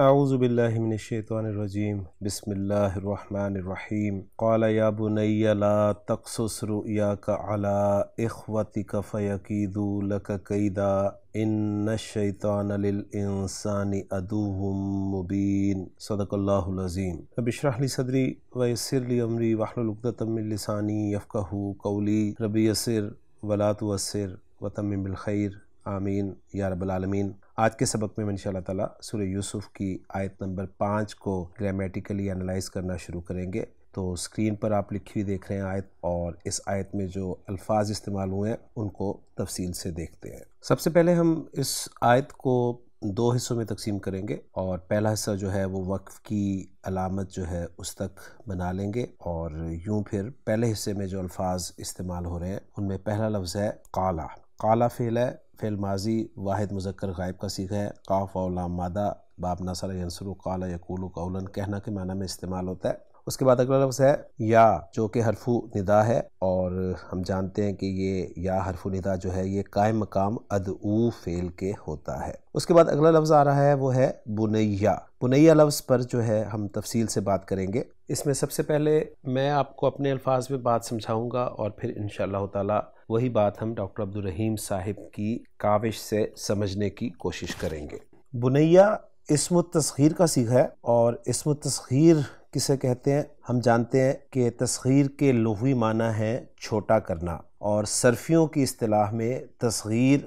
اعوذ باللہ من الشیطان الرجیم بسم اللہ الرحمن الرحیم قال یا بنی لا تقصص رؤیاک علی اخوتک فیقیدو لک قیدا ان الشیطان للانسان ادو مبین صدق اللہ العظیم رب اشرح لی صدری ویسر لی امری واحلل عقدۃ من لسانی یفقهوا قولی رب یسر ولا توسر وتمم بالخیر آمین یا رب العالمین آج کے سبق میں منشاء اللہ تعالیٰ سورہ یوسف کی آیت نمبر پانچ کو گرامیٹیکلی انالائز کرنا شروع کریں گے تو اسکرین پر آپ لکھی ہوئی دیکھ رہے ہیں آیت اور اس آیت میں جو الفاظ استعمال ہوئے ہیں ان کو تفصیل سے دیکھتے ہیں سب سے پہلے ہم اس آیت کو دو حصوں میں تقسیم کریں گے اور پہلا حصہ جو ہے وہ وقف کی علامت جو ہے اس تک بنا لیں گے اور یوں پھر پہلے حصے میں جو الفاظ استعمال ہو رہے ہیں ان میں پہلا لفظ ہے قالا قالا فعل ہے فعل ماضی واحد مذکر غائب کا سیکھا ہے قاف اولا مادہ باب باپ و قالا یقول و اولن کہنا کے معنی میں استعمال ہوتا ہے اس کے بعد اگلا لفظ ہے یا جو کہ حرف ندا ہے اور ہم جانتے ہیں کہ یہ یا حرف ندا جو ہے یہ قائم مقام ادعو فعل کے ہوتا ہے اس کے بعد اگلا لفظ آ رہا ہے وہ ہے بنیا بنیا لفظ پر جو ہے ہم تفصیل سے بات کریں گے اس میں سب سے پہلے میں آپ کو اپنے الفاظ میں بات سمجھاؤں گا اور پھر انشاءاللہ تعالی اللہ وہی بات ہم ڈاکٹر عبدالرحیم صاحب کی کاوش سے سمجھنے کی کوشش کریں گے بنیا اسم التسخیر کا سیکھا ہے اور اسم التسخیر کسے کہتے ہیں ہم جانتے ہیں کہ تسخیر کے لغوی معنی ہے چھوٹا کرنا اور صرفیوں کی اصطلاح میں تصغیر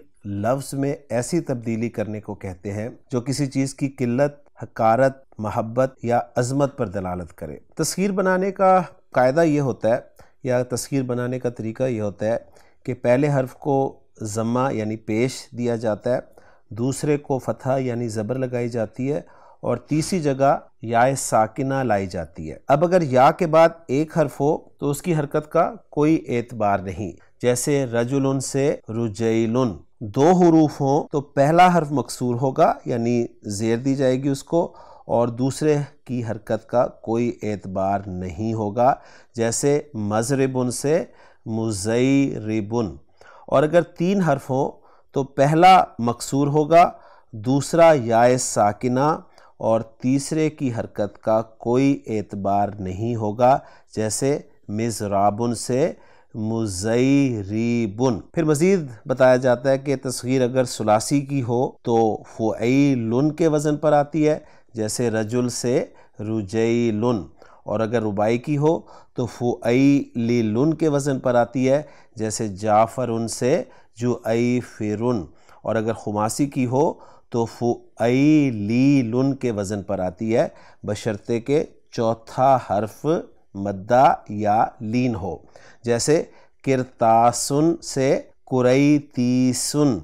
لفظ میں ایسی تبدیلی کرنے کو کہتے ہیں جو کسی چیز کی قلت حکارت محبت یا عظمت پر دلالت کرے تسخیر بنانے کا قاعدہ یہ ہوتا ہے یا تصویر بنانے کا طریقہ یہ ہوتا ہے کہ پہلے حرف کو ضمہ یعنی پیش دیا جاتا ہے دوسرے کو فتح یعنی زبر لگائی جاتی ہے اور تیسری جگہ یا ساکنہ لائی جاتی ہے اب اگر یا کے بعد ایک حرف ہو تو اس کی حرکت کا کوئی اعتبار نہیں جیسے رجلن سے رجیلن دو حروف ہوں تو پہلا حرف مقصور ہوگا یعنی زیر دی جائے گی اس کو اور دوسرے کی حرکت کا کوئی اعتبار نہیں ہوگا جیسے مذربن سے مزیربن اور اگر تین حرف ہوں تو پہلا مقصور ہوگا دوسرا یا ساکنہ اور تیسرے کی حرکت کا کوئی اعتبار نہیں ہوگا جیسے مزرابن سے مزیریبن پھر مزید بتایا جاتا ہے کہ تصغیر اگر سلاسی کی ہو تو فعیلن کے وزن پر آتی ہے جیسے رجل سے رجئی لن اور اگر ربائی کی ہو تو لی لن کے وزن پر آتی ہے جیسے جعفر ان سے جو ای فرن اور اگر خماسی کی ہو تو فعی لن کے وزن پر آتی ہے بشرطے کہ چوتھا حرف مدہ یا لین ہو جیسے کرتاسن سے کرئی تیسن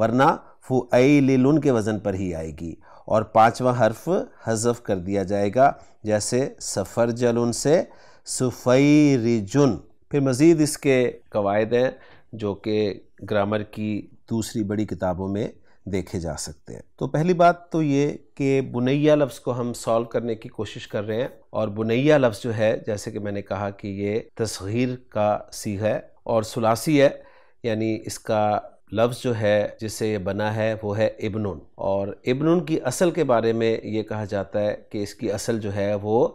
ورنہ فوئی لن کے وزن پر ہی آئے گی اور پانچواں حرف حذف کر دیا جائے گا جیسے سفر جلن سے سفیری جن پھر مزید اس کے قواعد ہیں جو کہ گرامر کی دوسری بڑی کتابوں میں دیکھے جا سکتے ہیں تو پہلی بات تو یہ کہ بنیا لفظ کو ہم سالو کرنے کی کوشش کر رہے ہیں اور بنیا لفظ جو ہے جیسے کہ میں نے کہا کہ یہ تصغیر کا سیغ ہے اور سلاسی ہے یعنی اس کا لفظ جو ہے جسے یہ بنا ہے وہ ہے ابنن اور ابنن کی اصل کے بارے میں یہ کہا جاتا ہے کہ اس کی اصل جو ہے وہ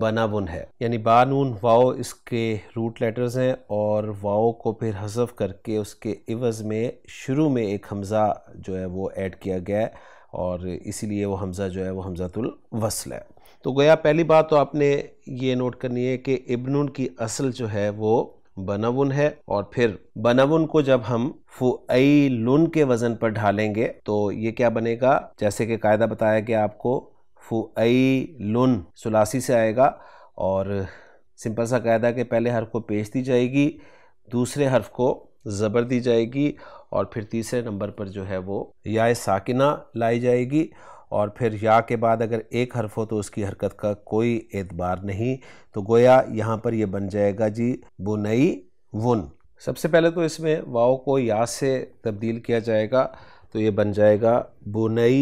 بنا بن ہے یعنی بانون واؤ اس کے روٹ لیٹرز ہیں اور واؤ کو پھر حذف کر کے اس کے عوض میں شروع میں ایک حمزہ جو ہے وہ ایڈ کیا گیا ہے اور اسی لیے وہ حمزہ جو ہے وہ حمزہ الوصل ہے تو گویا پہلی بات تو آپ نے یہ نوٹ کرنی ہے کہ ابنون کی اصل جو ہے وہ بنون ہے اور پھر بنون کو جب ہم فعیلن کے وزن پر ڈھالیں گے تو یہ کیا بنے گا جیسے کہ قاعدہ بتایا کہ آپ کو فعیلن سلاسی سے آئے گا اور سمپل سا قاعدہ کہ پہلے حرف کو پیش دی جائے گی دوسرے حرف کو زبر دی جائے گی اور پھر تیسرے نمبر پر جو ہے وہ یا ساکنہ لائی جائے گی اور پھر یا کے بعد اگر ایک حرف ہو تو اس کی حرکت کا کوئی اعتبار نہیں تو گویا یہاں پر یہ بن جائے گا جی بنئی ون سب سے پہلے تو اس میں واؤ کو یا سے تبدیل کیا جائے گا تو یہ بن جائے گا بنئی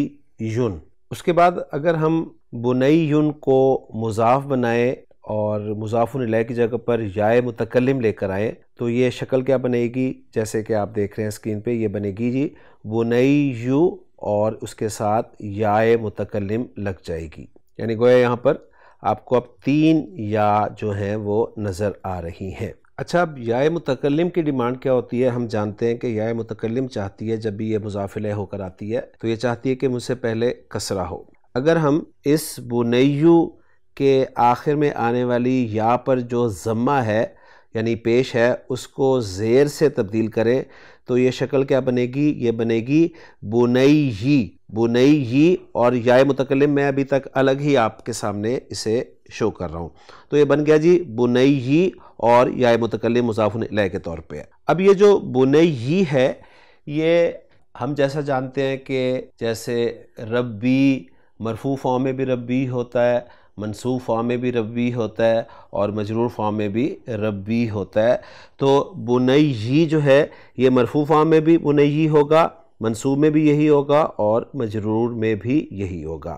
یون اس کے بعد اگر ہم بنئی یون کو مضاف بنائیں اور مضاف الہ کی جگہ پر یائے متکلم لے کر آئیں تو یہ شکل کیا بنے گی جیسے کہ آپ دیکھ رہے ہیں اسکرین پہ یہ بنے گی جی بنئی یو اور اس کے ساتھ یا متکلم لگ جائے گی یعنی گویا یہاں پر آپ کو اب تین یا جو ہیں وہ نظر آ رہی ہیں اچھا اب یا متکلم کی ڈیمانڈ کیا ہوتی ہے ہم جانتے ہیں کہ یا متکلم چاہتی ہے جب بھی یہ مضافل ہو کر آتی ہے تو یہ چاہتی ہے کہ مجھ سے پہلے کسرا ہو اگر ہم اس بنیو کے آخر میں آنے والی یا پر جو ذمہ ہے یعنی پیش ہے اس کو زیر سے تبدیل کریں تو یہ شکل کیا بنے گی یہ بنے گی بنئی ہی بنئی ہی اور یا متقلم میں ابھی تک الگ ہی آپ کے سامنے اسے شو کر رہا ہوں تو یہ بن گیا جی بنئی ہی اور یا متقلم مضاف علیہ کے طور پہ اب یہ جو بنئی ہی ہے یہ ہم جیسا جانتے ہیں کہ جیسے ربی مرفو فارم میں بھی ربی ہوتا ہے منصوب فارم میں بھی ربی ہوتا ہے اور مجرور فارم میں بھی ربی ہوتا ہے تو بنئی جو ہے یہ مرفو فارم میں بھی بنئی ہوگا منصوب میں بھی یہی ہوگا اور مجرور میں بھی یہی ہوگا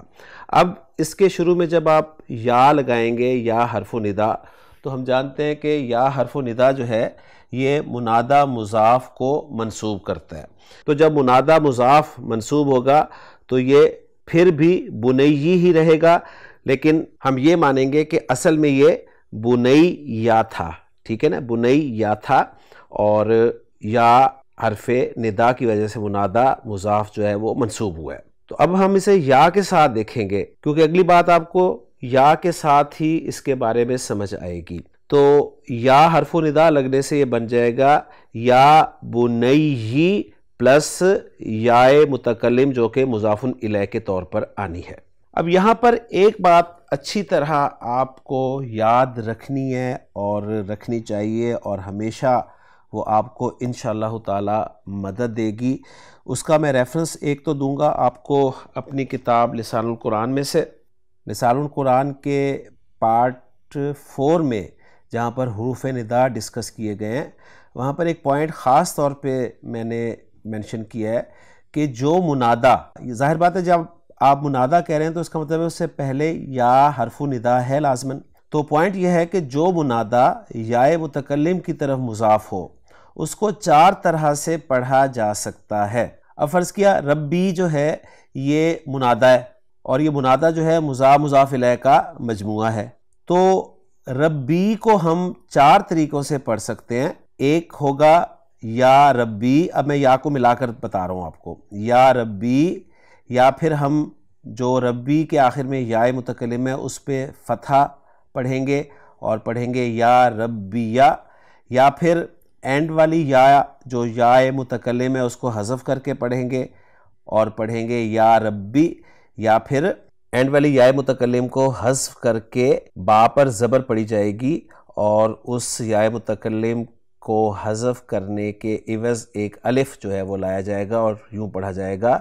اب اس کے شروع میں جب آپ یا لگائیں گے یا حرف و ندا تو ہم جانتے ہیں کہ یا حرف و ندا جو ہے یہ منادا مضاف کو منسوب کرتا ہے تو جب منادا مضاف منسوب ہوگا تو یہ پھر بھی بنئی ہی رہے گا لیکن ہم یہ مانیں گے کہ اصل میں یہ بنئی یا تھا ٹھیک ہے نا بنئی یا تھا اور یا حرف ندا کی وجہ سے منادہ مضاف جو ہے وہ منسوب ہوا ہے تو اب ہم اسے یا کے ساتھ دیکھیں گے کیونکہ اگلی بات آپ کو یا کے ساتھ ہی اس کے بارے میں سمجھ آئے گی تو یا حرف و ندا لگنے سے یہ بن جائے گا یا بنئی ہی پلس یا متکلم جو کہ مضاف اللہ کے طور پر آنی ہے اب یہاں پر ایک بات اچھی طرح آپ کو یاد رکھنی ہے اور رکھنی چاہیے اور ہمیشہ وہ آپ کو انشاءاللہ اللہ تعالی مدد دے گی اس کا میں ریفرنس ایک تو دوں گا آپ کو اپنی کتاب لسان القرآن میں سے لسان القرآن کے پارٹ فور میں جہاں پر حروف ندا ڈسکس کیے گئے ہیں وہاں پر ایک پوائنٹ خاص طور پہ میں نے مینشن کیا ہے کہ جو منادہ یہ ظاہر بات ہے جب آپ منادا کہہ رہے ہیں تو اس کا مطلب ہے اس سے پہلے یا حرف ندا ہے لازمن تو پوائنٹ یہ ہے کہ جو منادا یا متکلم کی طرف مضاف ہو اس کو چار طرح سے پڑھا جا سکتا ہے اب فرض کیا ربی جو ہے یہ منادا ہے اور یہ منادا جو ہے مضاف مضاف علیہ کا مجموعہ ہے تو ربی کو ہم چار طریقوں سے پڑھ سکتے ہیں ایک ہوگا یا ربی اب میں یا کو ملا کر بتا رہا ہوں آپ کو یا ربی یا پھر ہم جو ربی کے آخر میں یائے متکلم ہے اس پہ فتحہ پڑھیں گے اور پڑھیں گے یا ربی یا پھر اینڈ والی یا جو یا متکلم ہے اس کو حذف کر کے پڑھیں گے اور پڑھیں گے یا ربی یا پھر اینڈ والی یا متکلم کو حذف کر کے با پر زبر پڑی جائے گی اور اس یائے متکلم کو حذف کرنے کے عوض ایک الف جو ہے وہ لایا جائے گا اور یوں پڑھا جائے گا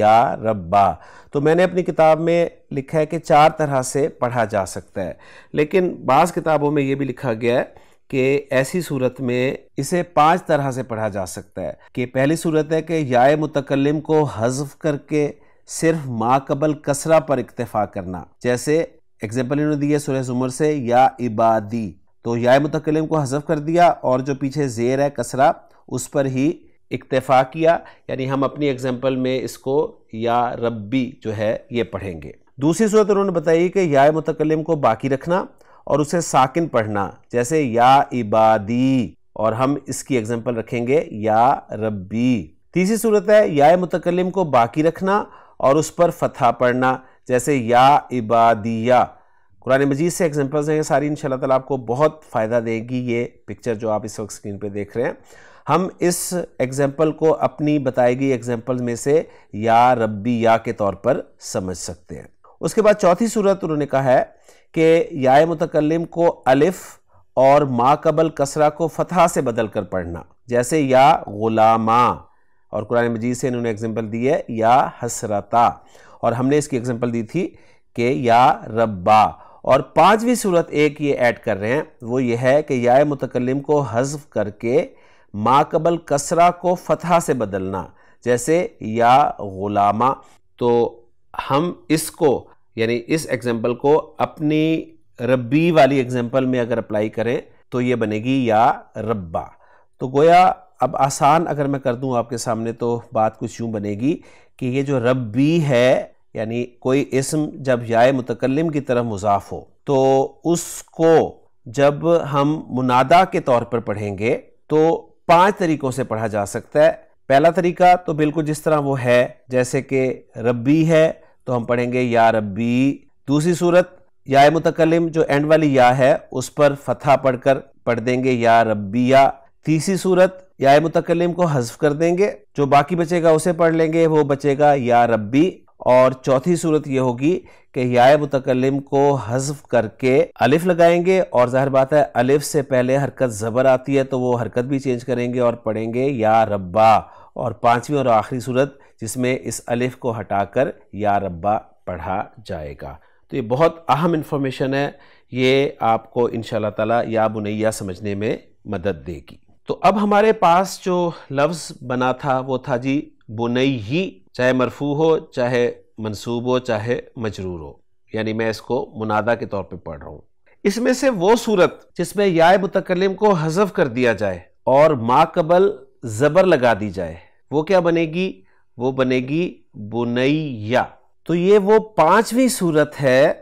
یا ربا تو میں نے اپنی کتاب میں لکھا ہے کہ چار طرح سے پڑھا جا سکتا ہے لیکن بعض کتابوں میں یہ بھی لکھا گیا ہے کہ ایسی صورت میں اسے پانچ طرح سے پڑھا جا سکتا ہے کہ پہلی صورت ہے کہ یا متکلم کو حذف کر کے صرف ما قبل کسرہ پر اکتفا کرنا جیسے ایگزامپل انہوں نے دیے سورہ زمر سے یا عبادی تو یا متکلم کو حذف کر دیا اور جو پیچھے زیر ہے کسرہ اس پر ہی اکتفا کیا یعنی ہم اپنی اگزامپل میں اس کو یا ربی جو ہے یہ پڑھیں گے دوسری صورت انہوں نے بتائی کہ یا متکلم کو باقی رکھنا اور اسے ساکن پڑھنا جیسے یا عبادی اور ہم اس کی اگزامپل رکھیں گے یا ربی تیسری صورت ہے یا متکلم کو باقی رکھنا اور اس پر فتح پڑھنا جیسے یا عبادیہ قرآن مجید سے ایگزامپلز ہیں ساری ان شاء اللہ تعالیٰ آپ کو بہت فائدہ دے گی یہ پکچر جو آپ اس وقت اسکرین پہ دیکھ رہے ہیں ہم اس ایگزامپل کو اپنی بتائے گئی ایگزامپل میں سے یا ربی یا کے طور پر سمجھ سکتے ہیں اس کے بعد چوتھی صورت انہوں نے کہا ہے کہ یا متکلم کو الف اور ما قبل کسرہ کو فتح سے بدل کر پڑھنا جیسے یا غلامہ اور قرآن مجید سے انہوں نے ایگزامپل دی ہے یا حسرتا اور ہم نے اس کی ایگزامپل دی تھی کہ یا ربا اور پانچویں صورت ایک یہ ایڈ کر رہے ہیں وہ یہ ہے کہ یا متکلم کو حذف کر کے ما قبل کسرہ کو فتحہ سے بدلنا جیسے یا غلامہ تو ہم اس کو یعنی اس ایگزامپل کو اپنی ربی والی ایگزامپل میں اگر اپلائی کریں تو یہ بنے گی یا ربہ تو گویا اب آسان اگر میں کر دوں آپ کے سامنے تو بات کچھ یوں بنے گی کہ یہ جو ربی ہے یعنی کوئی اسم جب یائے متکلم کی طرف مضاف ہو تو اس کو جب ہم منادہ کے طور پر پڑھیں گے تو پانچ طریقوں سے پڑھا جا سکتا ہے پہلا طریقہ تو بالکل جس طرح وہ ہے جیسے کہ ربی ہے تو ہم پڑھیں گے یا ربی دوسری صورت یا متکلم جو اینڈ والی یا ہے اس پر فتح پڑھ کر پڑھ دیں گے یا یا تیسری صورت یا متکلم کو حذف کر دیں گے جو باقی بچے گا اسے پڑھ لیں گے وہ بچے گا یا ربی اور چوتھی صورت یہ ہوگی کہ متکلم کو حذف کر کے الف لگائیں گے اور ظاہر بات ہے الف سے پہلے حرکت زبر آتی ہے تو وہ حرکت بھی چینج کریں گے اور پڑھیں گے یا ربا اور پانچویں اور آخری صورت جس میں اس الف کو ہٹا کر یا ربا پڑھا جائے گا تو یہ بہت اہم انفارمیشن ہے یہ آپ کو ان شاء اللہ تعالیٰ یا بنیا سمجھنے میں مدد دے گی تو اب ہمارے پاس جو لفظ بنا تھا وہ تھا جی بنئی چاہے مرفوع ہو چاہے منصوب ہو چاہے مجرور ہو یعنی میں اس کو منادہ کے طور پہ پڑھ رہا ہوں اس میں سے وہ صورت جس میں یا متکلم کو حذف کر دیا جائے اور ما قبل زبر لگا دی جائے وہ کیا بنے گی وہ بنے گی بنیا تو یہ وہ پانچویں صورت ہے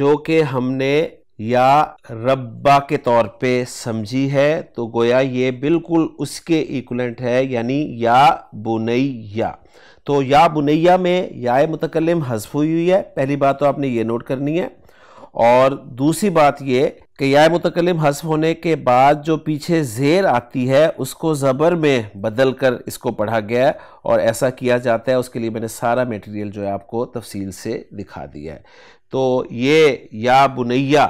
جو کہ ہم نے یا ربا کے طور پہ سمجھی ہے تو گویا یہ بالکل اس کے ایکولنٹ ہے یعنی یا بنیا تو یا بنیا میں یا متکلم حذف ہوئی ہوئی ہے پہلی بات تو آپ نے یہ نوٹ کرنی ہے اور دوسری بات یہ کہ یا متکلم حذف ہونے کے بعد جو پیچھے زیر آتی ہے اس کو زبر میں بدل کر اس کو پڑھا گیا ہے اور ایسا کیا جاتا ہے اس کے لیے میں نے سارا میٹیریل جو ہے آپ کو تفصیل سے دکھا دیا ہے تو یہ یا بنیا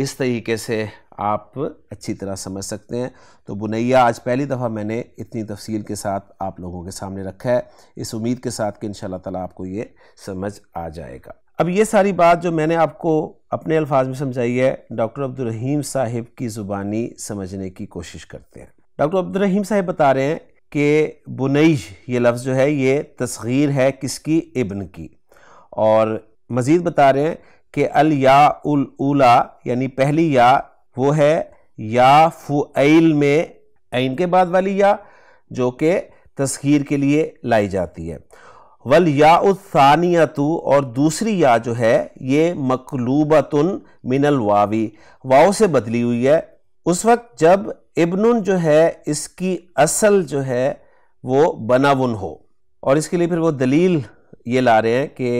اس طریقے سے آپ اچھی طرح سمجھ سکتے ہیں تو بنیا آج پہلی دفعہ میں نے اتنی تفصیل کے ساتھ آپ لوگوں کے سامنے رکھا ہے اس امید کے ساتھ کہ انشاءاللہ تعالی اللہ آپ کو یہ سمجھ آ جائے گا اب یہ ساری بات جو میں نے آپ کو اپنے الفاظ میں سمجھائی ہے ڈاکٹر عبد الرحیم صاحب کی زبانی سمجھنے کی کوشش کرتے ہیں ڈاکٹر عبدالرحیم صاحب بتا رہے ہیں کہ بنیج یہ لفظ جو ہے یہ تصغیر ہے کس کی ابن کی اور مزید بتا رہے ہیں کہ ال یا الا یعنی پہلی یا وہ ہے یا فعیل میں عین کے بعد والی یا جو کہ تسخیر کے لیے لائی جاتی ہے ول یا الثانیتو اور دوسری یا جو ہے یہ مقلوبتن من الواوی واؤ سے بدلی ہوئی ہے اس وقت جب ابن جو ہے اس کی اصل جو ہے وہ بناون ہو اور اس کے لیے پھر وہ دلیل یہ لا رہے ہیں کہ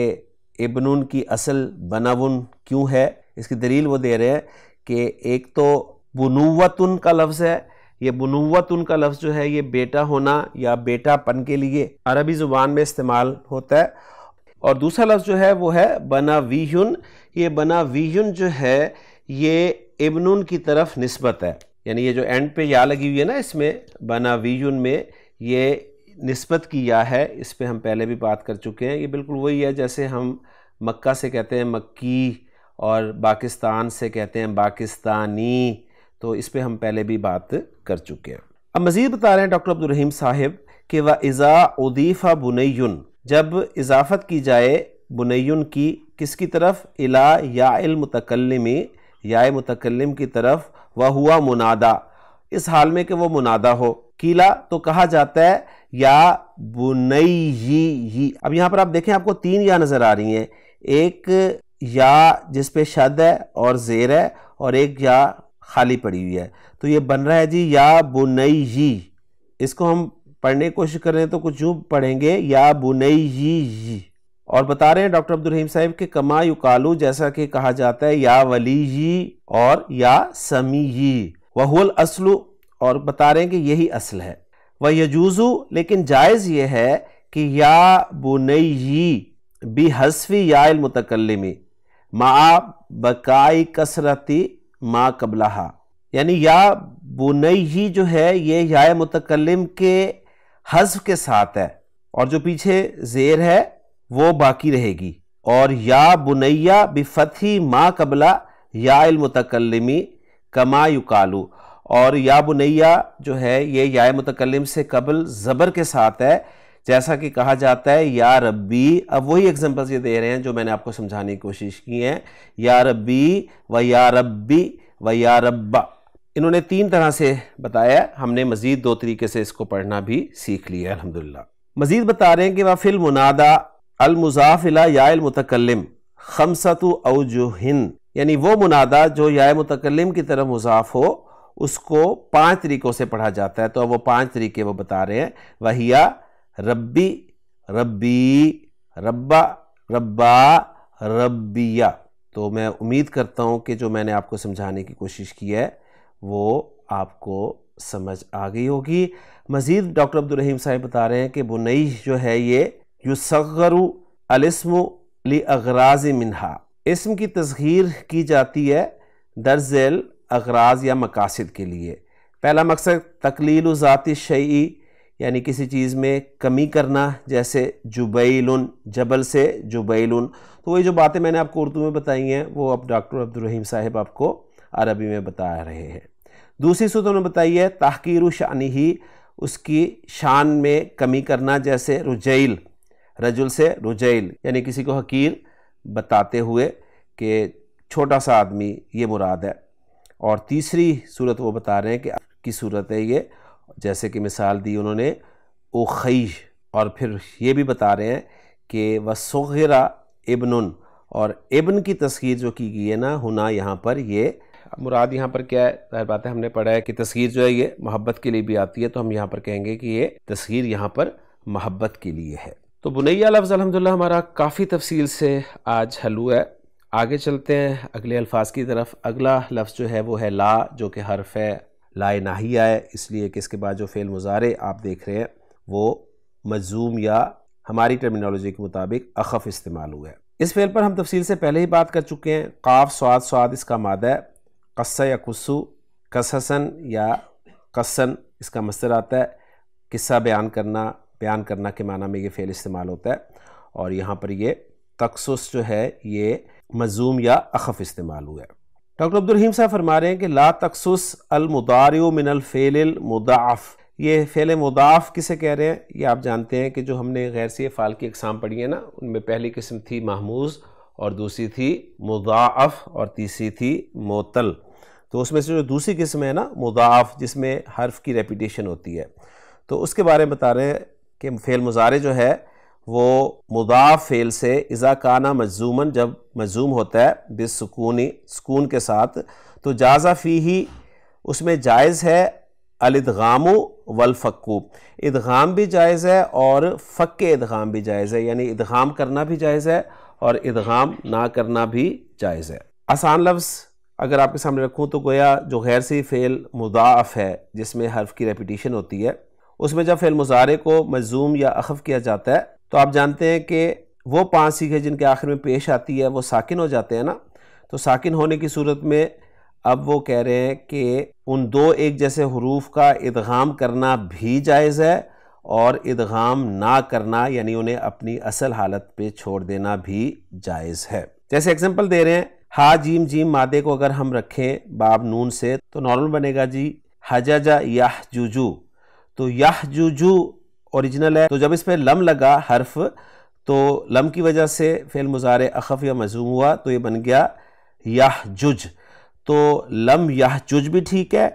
ابنون کی اصل بناون کیوں ہے اس کی دلیل وہ دے رہے ہیں کہ ایک تو بنوتن کا لفظ ہے یہ بنوتن کا لفظ جو ہے یہ بیٹا ہونا یا بیٹا پن کے لیے عربی زبان میں استعمال ہوتا ہے اور دوسرا لفظ جو ہے وہ ہے بنا ویہن یہ بنا ویہن جو ہے یہ ابنون کی طرف نسبت ہے یعنی یہ جو اینڈ پہ یا لگی ہوئی ہے نا اس میں بنا ویون میں یہ نسبت کیا ہے اس پہ ہم پہلے بھی بات کر چکے ہیں یہ بالکل وہی ہے جیسے ہم مکہ سے کہتے ہیں مکی اور پاکستان سے کہتے ہیں پاکستانی تو اس پہ ہم پہلے بھی بات کر چکے ہیں اب مزید بتا رہے ہیں ڈاکٹر عبدالرحیم صاحب کہ وہ اضا ادیفہ بنیون جب اضافت کی جائے بنیون کی کس کی طرف المتکلم یا متکلم کی طرف وہ ہوا منادا اس حال میں کہ وہ منادا ہو کیلا تو کہا جاتا ہے یا بنئی اب یہاں پر آپ دیکھیں آپ کو تین یا نظر آ رہی ہیں ایک یا جس پہ شد ہے اور زیر ہے اور ایک یا خالی پڑی ہوئی ہے تو یہ بن رہا ہے جی یا بنئی اس کو ہم پڑھنے کی کوشش کر رہے ہیں تو کچھ یوں پڑھیں گے یا بنئی اور بتا رہے ہیں ڈاکٹر عبدالرحیم صاحب کہ کما یو کالو جیسا کہ کہا جاتا ہے یا ولی اور یا سمی وہ اور بتا رہے ہیں کہ یہی اصل ہے وہ یجوزو لیکن جائز یہ ہے کہ یا بن حسفی یا المتکلمی ما بقائی کسرتی ما قبلہ یعنی یا بنئی جو ہے یہ یا متکلم کے حذف کے ساتھ ہے اور جو پیچھے زیر ہے وہ باقی رہے گی اور یا بنیا بفتھی ما قبلہ یا المتکلمی کما یقالو اور یا بنیا جو ہے یہ یا متکلم سے قبل زبر کے ساتھ ہے جیسا کہ کہا جاتا ہے یا ربی اب وہی اگزامپلس یہ دے رہے ہیں جو میں نے آپ کو سمجھانے کی کوشش کی ہیں یا ربی و یا ربی و یا ربا انہوں نے تین طرح سے بتایا ہم نے مزید دو طریقے سے اس کو پڑھنا بھی سیکھ لیا ہے الحمدللہ مزید بتا رہے ہیں کہ واف المنادا المضاف اللہ یا المتکلم خمسۃ او یعنی وہ منادا جو یا متکلم کی طرف مضاف ہو اس کو پانچ طریقوں سے پڑھا جاتا ہے تو اب وہ پانچ طریقے وہ بتا رہے ہیں وہیا ربی ربی ربا ربا ربیہ تو میں امید کرتا ہوں کہ جو میں نے آپ کو سمجھانے کی کوشش کی ہے وہ آپ کو سمجھ آ گئی ہوگی مزید ڈاکٹر عبدالرحیم صاحب بتا رہے ہیں کہ بنئی جو ہے یہ یوسغر السم و علی منہا اسم کی تصغیر کی جاتی ہے درزیل اغراض یا مقاصد کے لیے پہلا مقصد تقلیل و ذاتی شعی یعنی کسی چیز میں کمی کرنا جیسے جبیل جبل سے جبیل تو وہی جو باتیں میں نے آپ کو اردو میں بتائی ہیں وہ اب ڈاکٹر عبدالرحیم صاحب آپ کو عربی میں بتا رہے ہیں دوسری صورت انہوں نے بتائی ہے تحقیر و شانی ہی اس کی شان میں کمی کرنا جیسے رجیل رجل سے رجیل یعنی کسی کو حقیر بتاتے ہوئے کہ چھوٹا سا آدمی یہ مراد ہے اور تیسری صورت وہ بتا رہے ہیں کہ کی صورت ہے یہ جیسے کہ مثال دی انہوں نے اوقی اور پھر یہ بھی بتا رہے ہیں کہ وصغیرہ ابن اور ابن کی تصغیر جو کی گئی ہے نا ہنا یہاں پر یہ مراد یہاں پر کیا ہے ظاہر بات ہے ہم نے پڑھا ہے کہ تصغیر جو ہے یہ محبت کے لیے بھی آتی ہے تو ہم یہاں پر کہیں گے کہ یہ تصغیر یہاں پر محبت کے لیے ہے تو بنیا لفظ الحمدللہ ہمارا کافی تفصیل سے آج حل ہوا ہے آگے چلتے ہیں اگلے الفاظ کی طرف اگلا لفظ جو ہے وہ ہے لا جو کہ حرف ہے لائے نہ ہی آئے اس لیے کہ اس کے بعد جو فعل مظاہرے آپ دیکھ رہے ہیں وہ مزوم یا ہماری ٹرمینالوجی کے مطابق اخف استعمال ہوا ہے اس فعل پر ہم تفصیل سے پہلے ہی بات کر چکے ہیں قاف سواد سواد اس کا مادہ ہے قصہ یا قصو قصحصن یا قصن اس کا مصدر آتا ہے قصہ بیان کرنا بیان کرنا کے معنی میں یہ فعل استعمال ہوتا ہے اور یہاں پر یہ تقصص جو ہے یہ مزوم یا اخف استعمال ہوا ہے ڈاکٹر عبدالرحیم صاحب فرما رہے ہیں کہ لا تقصص المداری من الفیل المضاعف یہ فیل مداف کسے کہہ رہے ہیں یہ آپ جانتے ہیں کہ جو ہم نے غیر سی فعال کی اقسام پڑھی ہے نا ان میں پہلی قسم تھی محموز اور دوسری تھی مضاعف اور تیسری تھی معطل تو اس میں سے جو دوسری قسم ہے نا مداف جس میں حرف کی ریپیٹیشن ہوتی ہے تو اس کے بارے میں بتا رہے ہیں کہ فعل مزارے جو ہے وہ مضاف فعل سے کانا مضومن جب مجزوم ہوتا ہے بس سکونی سکون کے ساتھ تو جازہ فی ہی اس میں جائز ہے الادغام والفقو ادغام بھی جائز ہے اور فک ادغام بھی جائز ہے یعنی ادغام کرنا بھی جائز ہے اور ادغام نہ کرنا بھی جائز ہے آسان لفظ اگر آپ کے سامنے رکھوں تو گویا جو غیر سی فعل مضاعف ہے جس میں حرف کی ریپیٹیشن ہوتی ہے اس میں جب فعل مضارع کو مجزوم یا اخف کیا جاتا ہے تو آپ جانتے ہیں کہ وہ پانچ سیکھے جن کے آخر میں پیش آتی ہے وہ ساکن ہو جاتے ہیں نا تو ساکن ہونے کی صورت میں اب وہ کہہ رہے ہیں کہ ان دو ایک جیسے حروف کا ادغام کرنا بھی جائز ہے اور ادغام نہ کرنا یعنی انہیں اپنی اصل حالت پہ چھوڑ دینا بھی جائز ہے جیسے ایگزامپل دے رہے ہیں ہا جیم جیم مادے کو اگر ہم رکھیں باب نون سے تو نارمل بنے گا جی حجا جا یا جو تو یاہ جوجو اوریجنل ہے تو جب اس پہ لم لگا حرف تو لم کی وجہ سے فعل مزار اخف یا مزوم ہوا تو یہ بن گیا یہ جج تو لم یہ جج بھی ٹھیک ہے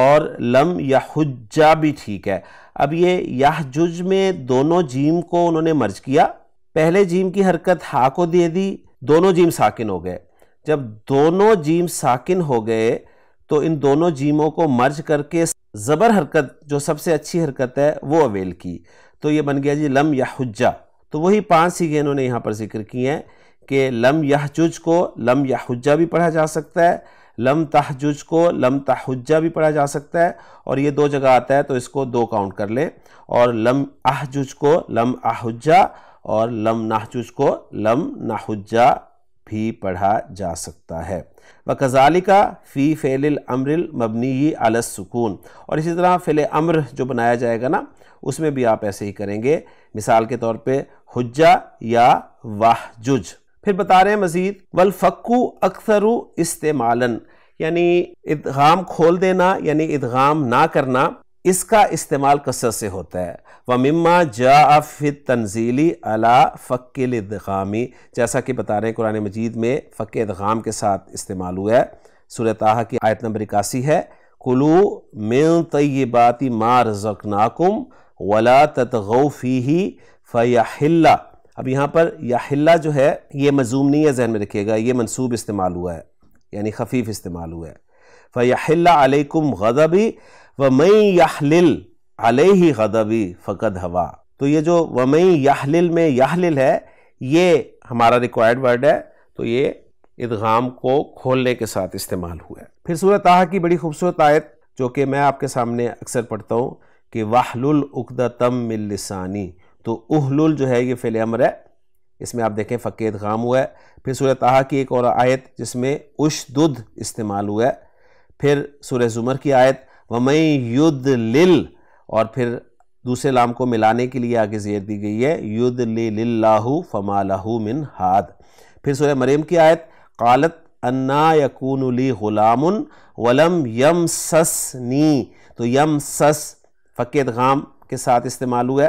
اور لم یحجا بھی ٹھیک ہے اب یہ یہ جج میں دونوں جیم کو انہوں نے مرج کیا پہلے جیم کی حرکت ہا کو دے دی دونوں جیم ساکن ہو گئے جب دونوں جیم ساکن ہو گئے تو ان دونوں جیموں کو مرج کر کے زبر حرکت جو سب سے اچھی حرکت ہے وہ اویل کی تو یہ بن گیا جی لم یا حجہ تو وہی پانچ سی انہوں نے یہاں پر ذکر کی ہیں کہ لم یحجج کو لم یحجہ بھی پڑھا جا سکتا ہے لم تحجج کو لم تحجہ بھی پڑھا جا سکتا ہے اور یہ دو جگہ آتا ہے تو اس کو دو کاؤنٹ کر لیں اور لم احجج کو لم احجہ اور لم نحجج کو لم نحجہ بھی پڑھا جا سکتا ہے بکزال کا فی فعل الامر المبنی علی السکون اور اسی طرح فعل امر جو بنایا جائے گا نا اس میں بھی آپ ایسے ہی کریں گے مثال کے طور پہ حجہ یا واہ جج پھر بتا رہے ہیں مزید والفقو اکثر و یعنی ادغام کھول دینا یعنی ادغام نہ کرنا اس کا استعمال کثرت سے ہوتا ہے و مما جا فت تنزیلی علا فقلغغامی جیسا کہ بتا رہے ہیں قرآن مجید میں ادغام کے ساتھ استعمال ہوا ہے صورتح کی آیت نمبر اکاسی ہے کلو میل طیباتی ما رزقناکم ولا ر ذک ناکم ہی اب یہاں پر یا جو ہے یہ نہیں ہے ذہن میں رکھیے گا یہ منصوب استعمال ہوا ہے یعنی خفیف استعمال ہوا ہے فیا علیکم غضبی وَمَنْ يَحْلِلْ عَلَيْهِ غَدَبِ فَقَدْ فقد ہوا تو یہ جو وَمَنْ يَحْلِلْ میں يَحْلِلْ ہے یہ ہمارا ریکوائرڈ ورڈ ہے تو یہ ادغام کو کھولنے کے ساتھ استعمال ہوا ہے پھر تاہا کی بڑی خوبصورت آیت جو کہ میں آپ کے سامنے اکثر پڑھتا ہوں کہ وَحْلُلْ اُقْدَتَمْ مِلْ لِسَانِ تو اہل جو ہے یہ فعل عمر ہے اس میں آپ دیکھیں فقید ادغام ہوا ہے پھر تاہا کی ایک اور آیت جس میں اُشْدُدْ استعمال ہوا ہے پھر سورہ زمر کی آیت ومئی ید لل اور پھر دوسرے لام کو ملانے کے لیے آگے زیر دی گئی ہے ید لاہ فما لہو من ہاد پھر سورہ مریم کی آیت قالت انا یقون غلام ولم یم سس نی تو یم سس فقید غام کے ساتھ استعمال ہوا ہے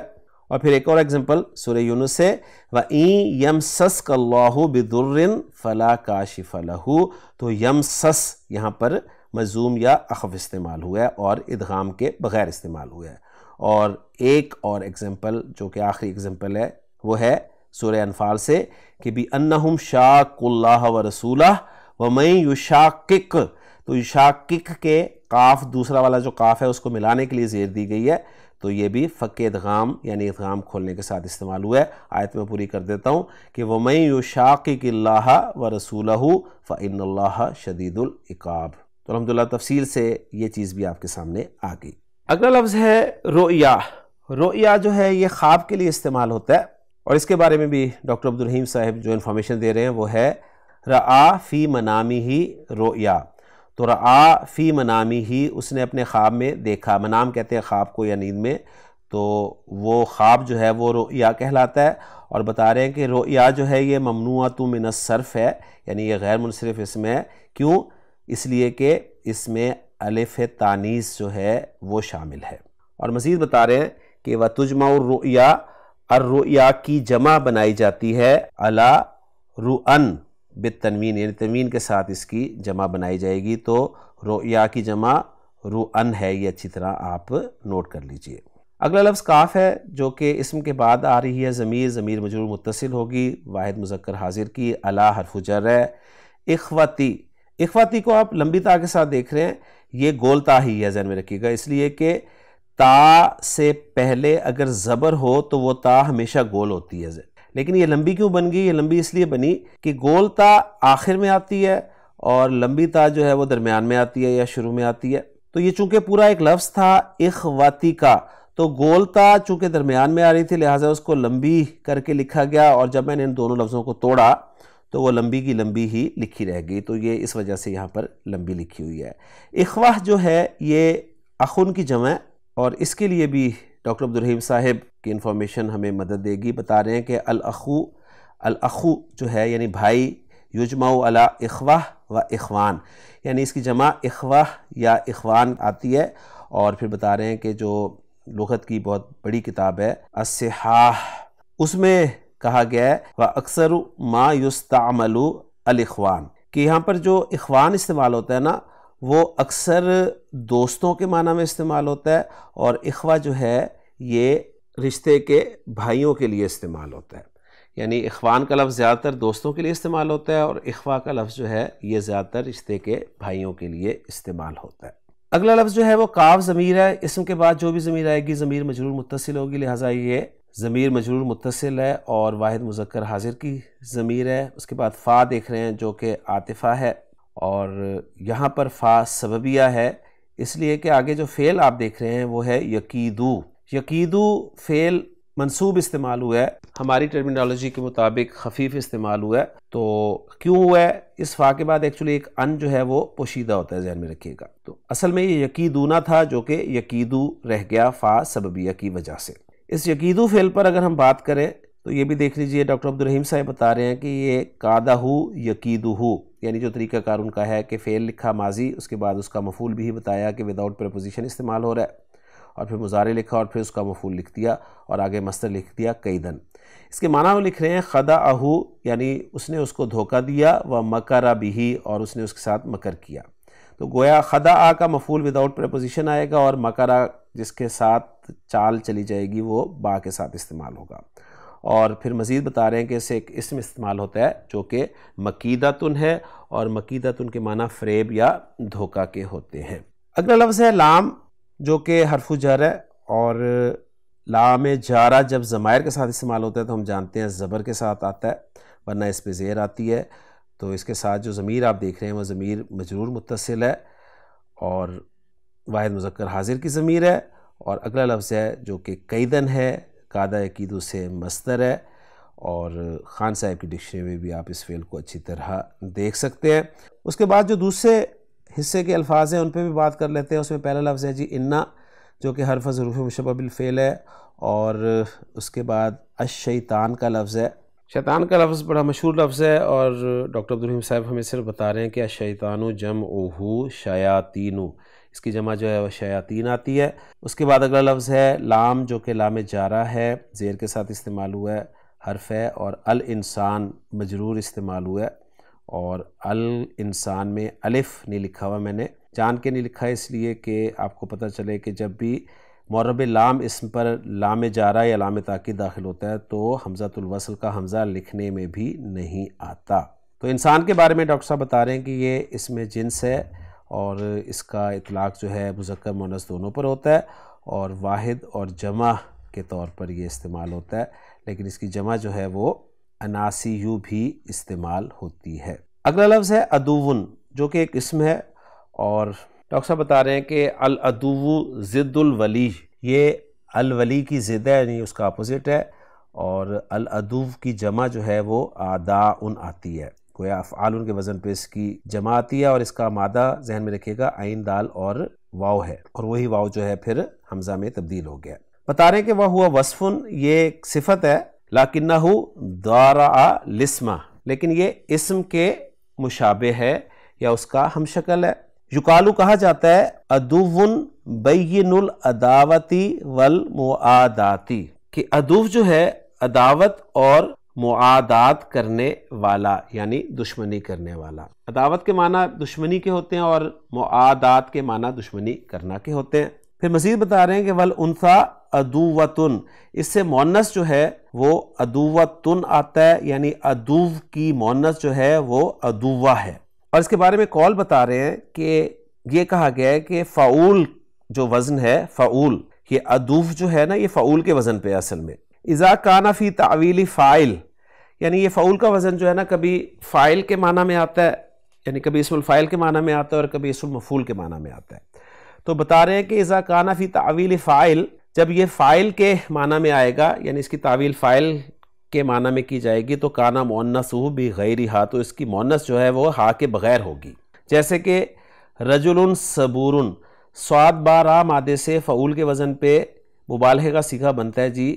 اور پھر ایک اور ایگزامپل سورہ یونس سے و این یم سس کلو برن فلاں کاشف لہو تو یم سس یہاں پر مظوم یا اخف استعمال ہوا ہے اور ادغام کے بغیر استعمال ہوا ہے اور ایک اور اگزمپل جو کہ آخری ایگزامپل ہے وہ ہے سورہ انفال سے کہ بھی انہم شاق اللہ و رسولہ و میں یشاقق تو یشاقق کے قاف دوسرا والا جو قاف ہے اس کو ملانے کے لیے زیر دی گئی ہے تو یہ بھی فق ادغام یعنی ادغام کھولنے کے ساتھ استعمال ہوا ہے آیت میں پوری کر دیتا ہوں کہ ومین یو شاك اللہ و رسول ہُو اللہ شدید العقاب تو الحمدللہ تفصیل سے یہ چیز بھی آپ کے سامنے آ گئی اگلا لفظ ہے رویا رویا جو ہے یہ خواب کے لیے استعمال ہوتا ہے اور اس کے بارے میں بھی ڈاکٹر عبدالرحیم صاحب جو انفارمیشن دے رہے ہیں وہ ہے رعا فی منامی ہی رویا تو رعا فی منامی ہی اس نے اپنے خواب میں دیکھا منام کہتے ہیں خواب کو یا نیند میں تو وہ خواب جو ہے وہ رویا کہلاتا ہے اور بتا رہے ہیں کہ رویا جو ہے یہ ممنوعات من الصرف ہے یعنی یہ غیر منصرف اسم ہے کیوں اس لیے کہ اس میں الف تانیس جو ہے وہ شامل ہے اور مزید بتا رہے ہیں کہ و الرُّعِيَا الرُّعِيَا کی جمع بنائی جاتی ہے عَلَى رُعَن بنوین یعنی تنوین کے ساتھ اس کی جمع بنائی جائے گی تو رُعِيَا کی جمع رُعَن ہے یہ اچھی طرح آپ نوٹ کر لیجئے اگلا لفظ کاف ہے جو کہ اسم کے بعد آ رہی ہے ضمیر ضمیر مجرور متصل ہوگی واحد مذکر حاضر کی حَرْفُ جر اخوتی اخواتی کو آپ لمبی تا کے ساتھ دیکھ رہے ہیں یہ گول تا ہی ہے ذہن میں رکھیے گا اس لیے کہ تا سے پہلے اگر زبر ہو تو وہ تا ہمیشہ گول ہوتی ہے لیکن یہ لمبی کیوں بن گئی یہ لمبی اس لیے بنی کہ گول تا آخر میں آتی ہے اور لمبی تا جو ہے وہ درمیان میں آتی ہے یا شروع میں آتی ہے تو یہ چونکہ پورا ایک لفظ تھا اخواتی کا تو گول تا چونکہ درمیان میں آ رہی تھی لہٰذا اس کو لمبی کر کے لکھا گیا اور جب میں نے ان دونوں لفظوں کو توڑا تو وہ لمبی کی لمبی ہی لکھی رہ گئی تو یہ اس وجہ سے یہاں پر لمبی لکھی ہوئی ہے اخواہ جو ہے یہ اخن کی جمع اور اس کے لیے بھی ڈاکٹر عبدالرحیم صاحب کی انفارمیشن ہمیں مدد دے گی بتا رہے ہیں کہ الاخو الاخو جو ہے یعنی بھائی علی اخواہ و اخوان یعنی اس کی جمع اخواہ یا اخوان آتی ہے اور پھر بتا رہے ہیں کہ جو لغت کی بہت بڑی کتاب ہے اسحاح اس میں کہا گیا ہے اکثر ما یوستعملو الاخوان کہ یہاں پر جو اخوان استعمال ہوتا ہے نا وہ اکثر دوستوں کے معنی میں استعمال ہوتا ہے اور اخوا جو ہے یہ رشتے کے بھائیوں کے لیے استعمال ہوتا ہے یعنی اخوان کا لفظ زیادہ تر دوستوں کے لیے استعمال ہوتا ہے اور اخوا کا لفظ جو ہے یہ زیادہ تر رشتے کے بھائیوں کے لیے استعمال ہوتا ہے اگلا لفظ جو ہے وہ کاف ضمیر ہے اسم کے بعد جو بھی ضمیر آئے گی ضمیر مجرور متصل ہوگی لہٰذا یہ ضمیر مجرور متصل ہے اور واحد مذکر حاضر کی ضمیر ہے اس کے بعد فا دیکھ رہے ہیں جو کہ عاطفہ ہے اور یہاں پر فا سببیہ ہے اس لیے کہ آگے جو فعل آپ دیکھ رہے ہیں وہ ہے یقیدو یقیدو فعل منصوب استعمال ہوا ہے ہماری ٹرمینالوجی کے مطابق خفیف استعمال ہوا ہے تو کیوں ہوا ہے اس فا کے بعد ایکچولی ایک ان جو ہے وہ پوشیدہ ہوتا ہے ذہن میں رکھیے گا تو اصل میں یہ یقید نہ تھا جو کہ یقیدو رہ گیا فا سببیہ کی وجہ سے اس یقید و فعل پر اگر ہم بات کریں تو یہ بھی دیکھ لیجئے ڈاکٹر عبدالرحیم صاحب بتا رہے ہیں کہ یہ کادہ ہو یقید ہو یعنی جو طریقہ کار ان کا ہے کہ فیل لکھا ماضی اس کے بعد اس کا مفول بھی بتایا کہ ود آؤٹ استعمال ہو رہا ہے اور پھر مظاہرے لکھا اور پھر اس کا مفول لکھ دیا اور آگے مستر لکھ دیا کئی دن اس کے معنی وہ لکھ رہے ہیں خدا اہو یعنی اس نے اس کو دھوکہ دیا و مکر بھی اور اس نے اس کے ساتھ مکر کیا تو گویا خدا آ کا مفول وداؤٹ پریپوزیشن آئے گا اور مکرا جس کے ساتھ چال چلی جائے گی وہ با کے ساتھ استعمال ہوگا اور پھر مزید بتا رہے ہیں کہ اسے ایک اسم استعمال ہوتا ہے جو کہ مقیدہ تن ہے اور مقیدہ تن کے معنی فریب یا دھوکہ کے ہوتے ہیں اگلا لفظ ہے لام جو کہ حرف جر ہے اور لام جارہ جب زمائر کے ساتھ استعمال ہوتا ہے تو ہم جانتے ہیں زبر کے ساتھ آتا ہے ورنہ اس پہ زیر آتی ہے تو اس کے ساتھ جو ضمیر آپ دیکھ رہے ہیں وہ ضمیر مجرور متصل ہے اور واحد مذکر حاضر کی ضمیر ہے اور اگلا لفظ ہے جو کہ قیدن ہے قادہ عقید سے مستر ہے اور خان صاحب کی ڈکشنری میں بھی آپ اس فعل کو اچھی طرح دیکھ سکتے ہیں اس کے بعد جو دوسرے حصے کے الفاظ ہیں ان پہ بھی بات کر لیتے ہیں اس میں پہلا لفظ ہے جی انا جو کہ حرف ظروف مشبہ بالفعل ہے اور اس کے بعد الشیطان کا لفظ ہے شیطان کا لفظ بڑا مشہور لفظ ہے اور ڈاکٹر عبدالرحیم صاحب ہمیں صرف بتا رہے ہیں کہ شیطان و جم اوہو شایا اس کی جمع جو ہے وہ شیاطین آتی ہے اس کے بعد اگلا لفظ ہے لام جو کہ لام جارہ ہے زیر کے ساتھ استعمال ہوا ہے حرف ہے اور الانسان مجرور استعمال ہوا ہے اور الانسان میں الف نہیں لکھا ہوا میں نے جان کے نہیں لکھا ہے اس لیے کہ آپ کو پتہ چلے کہ جب بھی مورب لام اسم پر لام جارہ یا لام تاکید داخل ہوتا ہے تو حمزہ الوصل کا حمزہ لکھنے میں بھی نہیں آتا تو انسان کے بارے میں ڈاکٹر صاحب بتا رہے ہیں کہ یہ اس میں جنس ہے اور اس کا اطلاق جو ہے مذکر مونس دونوں پر ہوتا ہے اور واحد اور جمع کے طور پر یہ استعمال ہوتا ہے لیکن اس کی جمع جو ہے وہ اناسی یو بھی استعمال ہوتی ہے اگلا لفظ ہے ادوون جو کہ ایک اسم ہے اور ڈاکٹر صاحب بتا رہے ہیں کہ العدو ضد الولی یہ الولی کی ضد ہے یعنی اس کا اپوزٹ ہے اور العدو کی جمع جو ہے وہ آدا ان آتی ہے افعال ان کے وزن پہ اس کی جمع آتی ہے اور اس کا مادہ ذہن میں رکھیے گا آئین دال اور واؤ ہے اور وہی واؤ جو ہے پھر حمزہ میں تبدیل ہو گیا بتا رہے ہیں کہ وہ ہوا وصفن یہ صفت ہے لاکنہ ہو دارا لسمہ لسما لیکن یہ اسم کے مشابہ ہے یا اس کا ہم شکل ہے یوکالو کہا جاتا ہے ادو بین الداوتی والمعاداتی کہ ادو جو ہے اداوت اور معادات کرنے والا یعنی دشمنی کرنے والا اداوت کے معنی دشمنی کے ہوتے ہیں اور معادات کے معنی دشمنی کرنا کے ہوتے ہیں پھر مزید بتا رہے ہیں کہ ول انسا ادوتن اس سے مونس جو ہے وہ ادوتن آتا ہے یعنی ادو کی مونس جو ہے وہ ادوا ہے اور اس کے بارے میں کال بتا رہے ہیں کہ یہ کہا گیا ہے کہ فعول جو وزن ہے فعول یہ ادوف جو ہے نا یہ فعول کے وزن پہ اصل میں ازا کانا فی تعویلی فائل یعنی یہ فعول کا وزن جو ہے نا کبھی فائل کے معنی میں آتا ہے یعنی کبھی اسم الفائل کے معنی میں آتا ہے اور کبھی اسم المفول کے معنی میں آتا ہے تو بتا رہے ہیں کہ کانا فی تعویل فائل جب یہ فائل کے معنی میں آئے گا یعنی اس کی تعویل فائل کے معنی میں کی جائے گی تو کانا مونس ہو بھی غیر ہا تو اس کی مونس جو ہے وہ ہا کے بغیر ہوگی جیسے کہ رج الصبورََََََََََ سواد بارآ مادے سے فعول کے وزن پہ مبالحے کا سیکھا بنتا ہے جی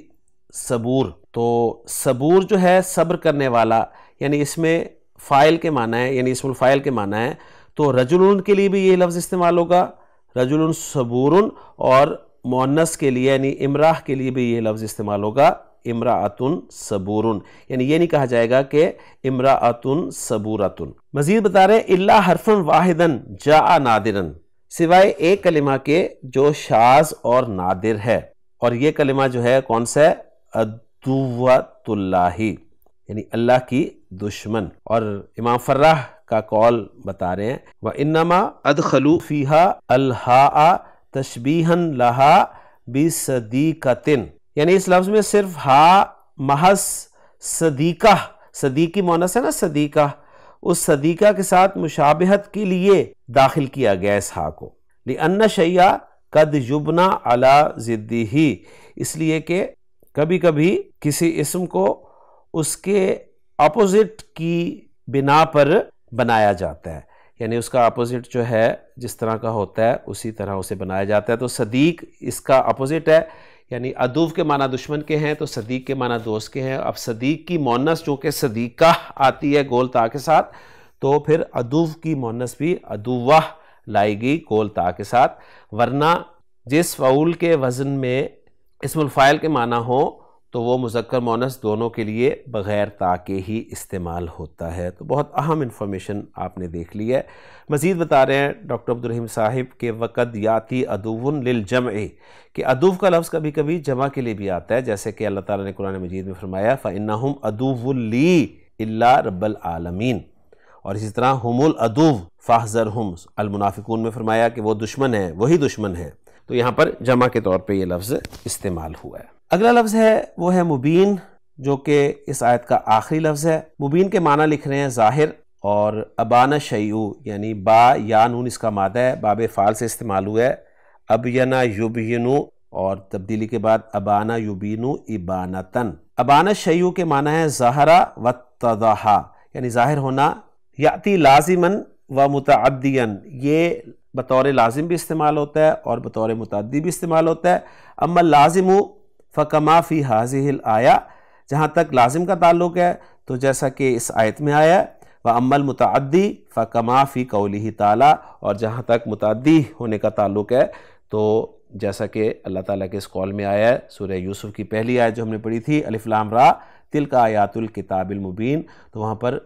صبور تو صبور جو ہے صبر کرنے والا یعنی اس میں فائل کے معنی ہے یعنی اسم الفائل کے معنی ہے تو رجل کے لیے بھی یہ لفظ استعمال ہوگا رجل صبور اور مونس کے لیے یعنی امراح کے لیے بھی یہ لفظ استعمال ہوگا امراۃن صبورن یعنی یہ نہیں کہا جائے گا کہ امراۃن صبورتن مزید بتا رہے ہیں اللہ حرفن واحدن جا نادرن سوائے ایک کلمہ کے جو شاز اور نادر ہے اور یہ کلمہ جو ہے کون سا ہے ادوت اللہ یعنی اللہ کی دشمن اور امام فرح کا قول بتا رہے ہیں وہ انما ادخلو فیحا اللہ تشبیحن لہا بصدیقتن یعنی اس لفظ میں صرف ہا محس صدیقہ صدیقی مونس ہے نا صدیقہ اس صدیقہ کے ساتھ مشابہت کے لیے داخل کیا گیا اس ہا کو یبنا شیا کدنا ہی اس لیے کہ کبھی کبھی کسی اسم کو اس کے اپوزٹ کی بنا پر بنایا جاتا ہے یعنی اس کا اپوزٹ جو ہے جس طرح کا ہوتا ہے اسی طرح اسے بنایا جاتا ہے تو صدیق اس کا اپوزٹ ہے یعنی ادو کے معنی دشمن کے ہیں تو صدیق کے معنی دوست کے ہیں اب صدیق کی مونس جو کہ صدیقہ آتی ہے گول تا کے ساتھ تو پھر ادو کی مونس بھی ادواہ لائے گی گول تا کے ساتھ ورنہ جس فعول کے وزن میں اسم الفائل کے معنی ہوں تو وہ مذکر مونس دونوں کے لیے بغیر تا کے ہی استعمال ہوتا ہے تو بہت اہم انفارمیشن آپ نے دیکھ لی ہے مزید بتا رہے ہیں ڈاکٹر عبدالرحیم صاحب کے یاتی ادوون للجمع کہ ادوف کا لفظ کبھی کبھی جمع کے لیے بھی آتا ہے جیسے کہ اللہ تعالیٰ نے قرآن مجید میں فرمایا فَإِنَّهُمْ فا لِي إِلَّا رب العالمین اور اسی طرح ہم فاحظر ہمس المنافقون میں فرمایا کہ وہ دشمن ہیں وہی دشمن ہیں تو یہاں پر جمع کے طور پہ یہ لفظ استعمال ہوا ہے اگلا لفظ ہے وہ ہے مبین جو کہ اس آیت کا آخری لفظ ہے مبین کے معنی لکھ رہے ہیں ظاہر اور ابان شیو یعنی با یا نون اس کا مادہ ہے باب فال سے استعمال ہوئے یبینو اور تبدیلی کے بعد ابانا یبینو ابانتن ابانا شیو کے معنی ہے زہرا و تدہا یعنی ظاہر ہونا یاتی لازمن و متعدین یہ بطور لازم بھی استعمال ہوتا ہے اور بطور متعدی بھی استعمال ہوتا ہے اما لازم فقما فی حاض ال آیا جہاں تک لازم کا تعلق ہے تو جیسا کہ اس آیت میں آیا و عمل متعدی فقما فی قول تعالیٰ اور جہاں تک متعدی ہونے کا تعلق ہے تو جیسا کہ اللہ تعالیٰ کے اس قول میں آیا ہے سورہ یوسف کی پہلی آیت جو ہم نے پڑھی تھی الفلام را تل کا آیات الکتاب المبین تو وہاں پر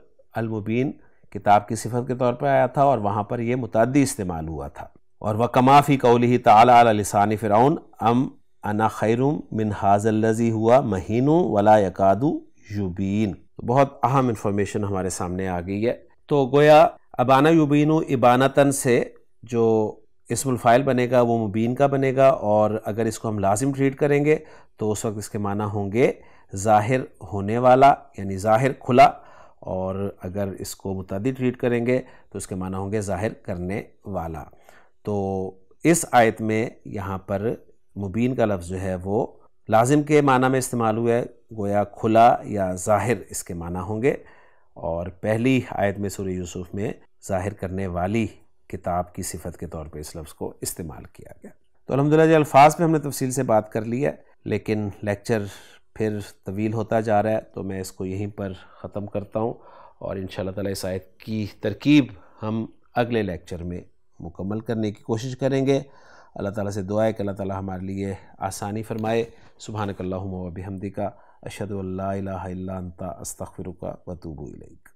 المبین کتاب کی صفت کے طور پر آیا تھا اور وہاں پر یہ متعدی استعمال ہوا تھا اور وہ کمافی قولی تعالیٰ علیہ علسان فرعون ام انا خیروم من حاض الزی ہوا مہینوں ولا یکادو یوبین بہت اہم انفارمیشن ہمارے سامنے آ گئی ہے تو گویا ابانا یوبینو و ابانا تن سے جو اسم الفائل بنے گا وہ مبین کا بنے گا اور اگر اس کو ہم لازم ٹریٹ کریں گے تو اس وقت اس کے معنی ہوں گے ظاہر ہونے والا یعنی ظاہر کھلا اور اگر اس کو متعدد ٹریٹ کریں گے تو اس کے معنی ہوں گے ظاہر کرنے والا تو اس آیت میں یہاں پر مبین کا لفظ جو ہے وہ لازم کے معنی میں استعمال ہوا ہے گویا کھلا یا ظاہر اس کے معنی ہوں گے اور پہلی آیت میں سورہ یوسف میں ظاہر کرنے والی کتاب کی صفت کے طور پہ اس لفظ کو استعمال کیا گیا تو الحمدللہ للہ جی الفاظ پہ ہم نے تفصیل سے بات کر لی ہے لیکن لیکچر پھر طویل ہوتا جا رہا ہے تو میں اس کو یہیں پر ختم کرتا ہوں اور ان شاء اللہ اس آیت کی ترکیب ہم اگلے لیکچر میں مکمل کرنے کی کوشش کریں گے اللہ تعالیٰ سے دعا ہے کہ اللہ تعالیٰ ہمارے لیے آسانی فرمائے سبحانک و بحمدی کا اشد اللہ الہ الا انتا و توبو الیک